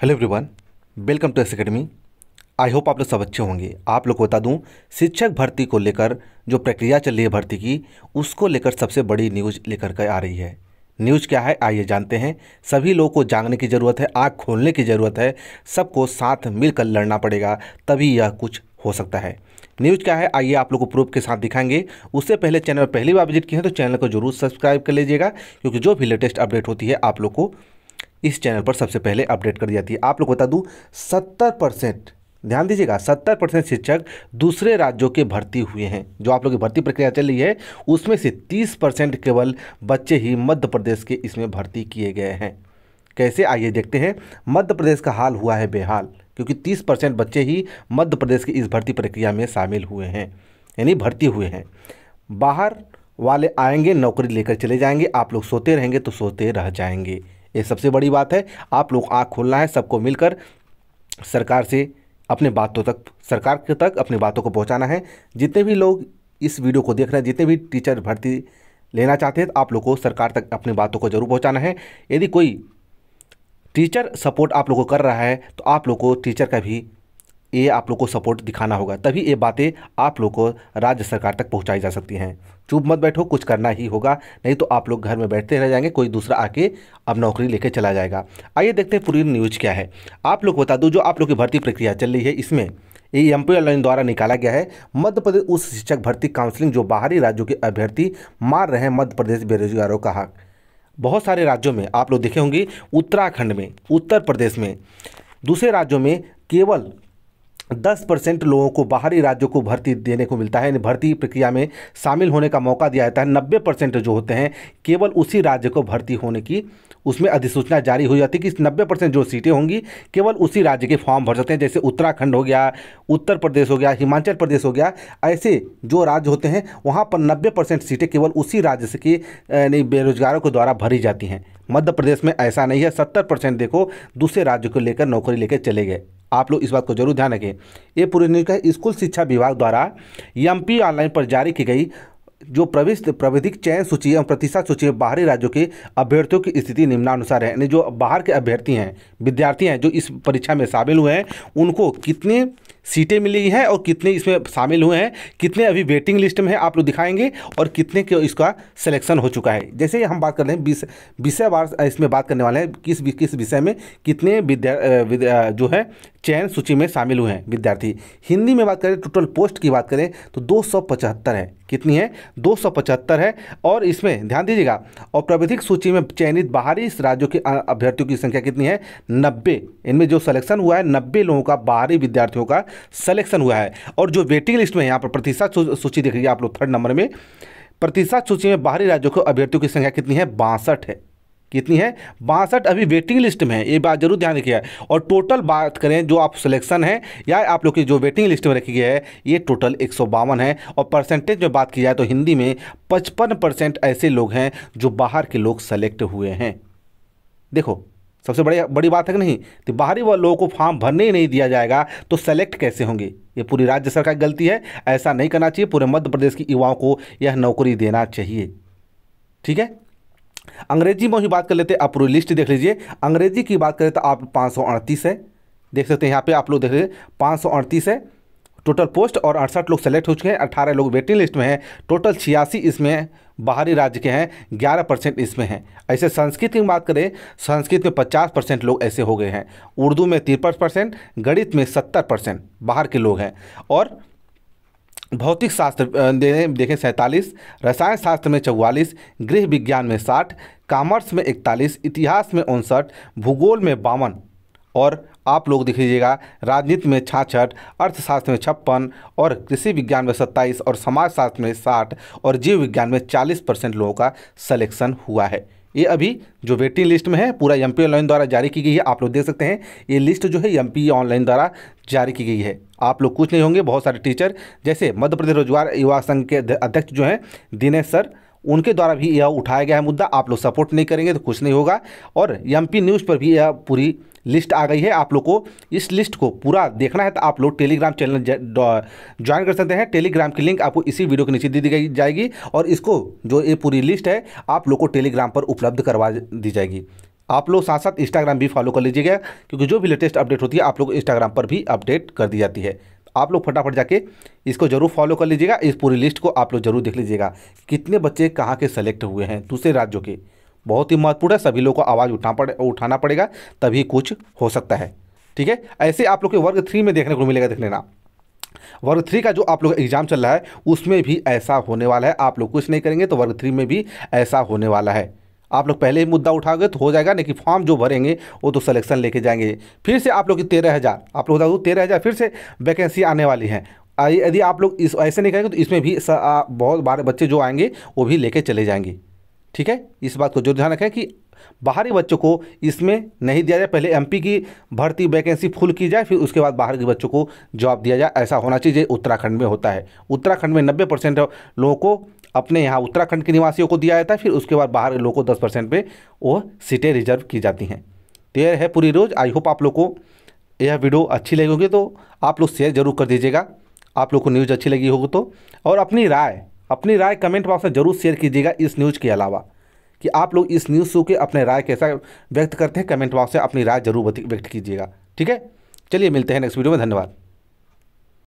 hello everyone welcome to S academy I hope आप लोग सब अच्छे होंगे आप लोग को बता दूं शिक्षक भर्ती को लेकर जो प्रक्रिया चल रही है भर्ती की उसको लेकर सबसे बड़ी न्यूज़ लेकर के आ रही है न्यूज़ क्या है आइए जानते हैं सभी लोगों को जागने की ज़रूरत है आँख खोलने की ज़रूरत है सबको साथ मिलकर लड़ना पड़ेगा तभी यह कुछ हो सकता है न्यूज़ क्या है आइए आप लोग को प्रूफ के साथ दिखाएंगे उससे पहले चैनल पहली बार विजिट किए हैं तो चैनल को जरूर सब्सक्राइब कर लीजिएगा क्योंकि जो भी लेटेस्ट अपडेट होती है आप लोग को इस चैनल पर सबसे पहले अपडेट कर जाती है आप लोग बता दूँ सत्तर परसेंट ध्यान दीजिएगा सत्तर परसेंट शिक्षक दूसरे राज्यों के भर्ती हुए हैं जो आप लोग की भर्ती प्रक्रिया चल रही है उसमें से तीस परसेंट केवल बच्चे ही मध्य प्रदेश के इसमें भर्ती किए गए हैं कैसे आइए देखते हैं मध्य प्रदेश का हाल हुआ है बेहाल क्योंकि तीस परसेंट बच्चे ही मध्य प्रदेश की इस भर्ती प्रक्रिया में शामिल हुए हैं यानी भर्ती हुए हैं बाहर वाले आएंगे नौकरी लेकर चले जाएंगे आप लोग सोते रहेंगे तो सोते रह जाएंगे ये सबसे बड़ी बात है आप लोग आँख खोलना है सबको मिलकर सरकार से अपने बातों तक सरकार के तक अपनी बातों को पहुंचाना है जितने भी लोग इस वीडियो को देख रहे हैं जितने भी टीचर भर्ती लेना चाहते हैं तो आप लोग को सरकार तक अपनी बातों को जरूर पहुंचाना है यदि कोई टीचर सपोर्ट आप लोग को कर रहा है तो आप लोग को टीचर का भी ये आप लोग को सपोर्ट दिखाना होगा तभी ये बातें आप लोग को राज्य सरकार तक पहुंचाई जा सकती हैं चुप मत बैठो कुछ करना ही होगा नहीं तो आप लोग घर में बैठते रह जाएंगे कोई दूसरा आके अब नौकरी लेके चला जाएगा आइए देखते हैं पूरी न्यूज़ क्या है आप लोग बता दूँ जो आप लोग की भर्ती प्रक्रिया चल रही है इसमें ये एम पी ऑनलाइन द्वारा निकाला गया है मध्य प्रदेश उस शिक्षक भर्ती काउंसलिंग जो बाहरी राज्यों के अभ्यर्थी मार रहे हैं मध्य प्रदेश बेरोजगारों का हक बहुत सारे राज्यों में आप लोग देखे होंगे उत्तराखंड में उत्तर प्रदेश में दूसरे राज्यों में केवल दस परसेंट लोगों को बाहरी राज्यों को भर्ती देने को मिलता है यानी भर्ती प्रक्रिया में शामिल होने का मौका दिया जाता है नब्बे परसेंट जो होते हैं केवल उसी राज्य को भर्ती होने की उसमें अधिसूचना जारी हो जाती है कि नब्बे परसेंट जो सीटें होंगी केवल उसी राज्य के फॉर्म भर सकते हैं जैसे उत्तराखंड हो गया उत्तर प्रदेश हो गया हिमाचल प्रदेश हो गया ऐसे जो राज्य होते हैं वहाँ पर नब्बे परसेंट सीटें केवल उसी राज्य से की बेरोजगारों के द्वारा भरी जाती हैं मध्य प्रदेश में ऐसा नहीं है सत्तर परसेंट देखो दूसरे राज्य को लेकर नौकरी लेकर चले गए आप लोग इस बात को जरूर ध्यान रखें ये पूरी न्यूज का स्कूल शिक्षा विभाग द्वारा एम ऑनलाइन पर जारी की गई जो प्रविष्ट प्रविधिक चयन सूची एवं प्रतिशत सूची बाहरी राज्यों के अभ्यर्थियों की स्थिति निम्नानुसार है यानी जो बाहर के अभ्यर्थी हैं विद्यार्थी हैं जो इस परीक्षा में शामिल हुए हैं उनको कितने सीटें मिली हैं और कितने इसमें शामिल हुए हैं कितने अभी वेटिंग लिस्ट में है आप लोग दिखाएंगे और कितने के इसका सिलेक्शन हो चुका है जैसे हम बात कर रहे हैं विषय वार इसमें बात करने वाले हैं किस किस विषय में कितने विद्या जो है चयन सूची में शामिल हुए हैं विद्यार्थी हिंदी में बात करें टोटल पोस्ट की बात करें तो दो है कितनी है दो है और इसमें ध्यान दीजिएगा प्राविधिक सूची में चयनित बाहरी राज्यों के अभ्यर्थियों की संख्या कितनी है नब्बे इनमें जो सलेक्शन हुआ है नब्बे लोगों का बाहरी विद्यार्थियों का सलेक्शन हुआ है और जो वेटिंग लिस्ट में यहाँ पर प्रतिशत सूची देख लीजिए आप लोग थर्ड नंबर में प्रतिशत सूची में बाहरी राज्यों के अभ्यर्थियों की संख्या कितनी है बासठ है कितनी है बासठ अभी वेटिंग लिस्ट में है ये बात जरूर ध्यान रखिए और टोटल बात करें जो आप सिलेक्शन है या आप लोग की जो वेटिंग लिस्ट में रखी गई है ये टोटल एक है और परसेंटेज में बात की जाए तो हिंदी में पचपन परसेंट ऐसे लोग हैं जो बाहर के लोग सेलेक्ट हुए हैं देखो सबसे बड़ी बड़ी बात है कि नहीं तो बाहरी वाले लोगों को फॉर्म भरने ही नहीं दिया जाएगा तो सेलेक्ट कैसे होंगे ये पूरी राज्य सरकार की गलती है ऐसा नहीं करना चाहिए पूरे मध्य प्रदेश के युवाओं को यह नौकरी देना चाहिए ठीक है अंग्रेजी में ही बात कर लेते हैं आप पूरी लिस्ट देख लीजिए अंग्रेजी की बात करें तो आप पाँच है देख सकते हैं यहाँ पे आप लोग देख लीजिए पाँच है टोटल पोस्ट और अड़सठ लोग सेलेक्ट हो चुके हैं अट्ठारह लोग वेटिंग लिस्ट में हैं टोटल छियासी इसमें बाहरी राज्य के हैं ग्यारह परसेंट इसमें हैं ऐसे संस्कृत की बात करें संस्कृत में पचास परसेंट लोग ऐसे हो गए हैं उर्दू में तिरपन परसेंट गणित में सत्तर परसेंट बाहर के लोग हैं और भौतिक शास्त्र देखें सैंतालीस रसायन शास्त्र में चौवालीस गृह विज्ञान में साठ कॉमर्स में इकतालीस इतिहास में उनसठ भूगोल में बावन और आप लोग देख लीजिएगा राजनीति में छाछठ अर्थशास्त्र में छप्पन और कृषि विज्ञान में सत्ताईस और समाजशास्त्र में साठ और जीव विज्ञान में चालीस परसेंट लोगों का सलेक्शन हुआ है ये अभी जो वेटिंग लिस्ट में है पूरा एम ऑनलाइन द्वारा जारी की गई है आप लोग देख सकते हैं ये लिस्ट जो है एम ऑनलाइन द्वारा जारी की गई है आप लोग कुछ नहीं होंगे बहुत सारे टीचर जैसे मध्य प्रदेश रोजगार युवा संघ के अध्यक्ष जो हैं दिनेश सर उनके द्वारा भी यह उठाया गया है मुद्दा आप लोग सपोर्ट नहीं करेंगे तो कुछ नहीं होगा और एम न्यूज़ पर भी यह पूरी लिस्ट आ गई है आप लोग को इस लिस्ट को पूरा देखना है तो आप लोग टेलीग्राम चैनल ज्वाइन कर सकते हैं टेलीग्राम की लिंक आपको इसी वीडियो के नीचे दी गई जाएगी और इसको जो ये पूरी लिस्ट है आप लोग को टेलीग्राम पर उपलब्ध करवा दी जाएगी आप लोग साथ साथ इंस्टाग्राम भी फॉलो कर लीजिएगा क्योंकि जो भी लेटेस्ट अपडेट होती है आप लोग इंस्टाग्राम पर भी अपडेट कर दी जाती है आप लोग फटाफट जाके इसको जरूर फॉलो कर लीजिएगा इस पूरी लिस्ट को आप लोग जरूर देख लीजिएगा कितने बच्चे कहाँ के सेलेक्ट हुए हैं दूसरे राज्यों के बहुत ही महत्वपूर्ण है सभी लोग को आवाज़ उठा पड़े उठाना पड़ेगा तभी कुछ हो सकता है ठीक है ऐसे आप लोग के वर्ग थ्री में देखने को मिलेगा देख लेना वर्ग थ्री का जो आप लोग एग्जाम चल रहा है उसमें भी ऐसा होने वाला है आप लोग कुछ नहीं करेंगे तो वर्ग थ्री में भी ऐसा होने वाला है आप लोग पहले ही मुद्दा उठाओगे तो हो जाएगा नहीं कि फॉर्म जो भरेंगे वो तो सिलेक्शन लेके जाएंगे फिर से आप लोग की तेरह हज़ार आप लोग बता दो तेरह हज़ार फिर से वैकेंसी आने वाली है यदि आप लोग इस ऐसे नहीं करेंगे तो इसमें भी आ, बहुत बारे बच्चे जो आएंगे वो भी लेके चले जाएंगे ठीक है इस बात को जो ध्यान रखें कि बाहरी बच्चों को इसमें नहीं दिया जाए पहले एमपी की भर्ती वैकेंसी फुल की जाए फिर उसके बाद बाहर के बच्चों को जॉब दिया जाए ऐसा होना चाहिए उत्तराखंड में होता है उत्तराखंड में नब्बे परसेंट लोगों को अपने यहाँ उत्तराखंड के निवासियों को दिया जाता है फिर उसके बाद बाहर के लोगों को दस परसेंट पर वो सीटें रिजर्व की जाती हैं तो यह है पूरी रोज आई होप आप लोग को यह वीडियो अच्छी लगी होगी तो आप लोग शेयर जरूर कर दीजिएगा आप लोग को न्यूज़ अच्छी लगी होगी तो और अपनी राय अपनी राय कमेंट बॉक्स में जरूर शेयर कीजिएगा इस न्यूज़ के अलावा कि आप लोग इस न्यूज़ शो के अपने राय कैसा व्यक्त करते हैं कमेंट बॉक्स में अपनी राय जरूर व्यक्त कीजिएगा ठीक है चलिए मिलते हैं नेक्स्ट वीडियो में धन्यवाद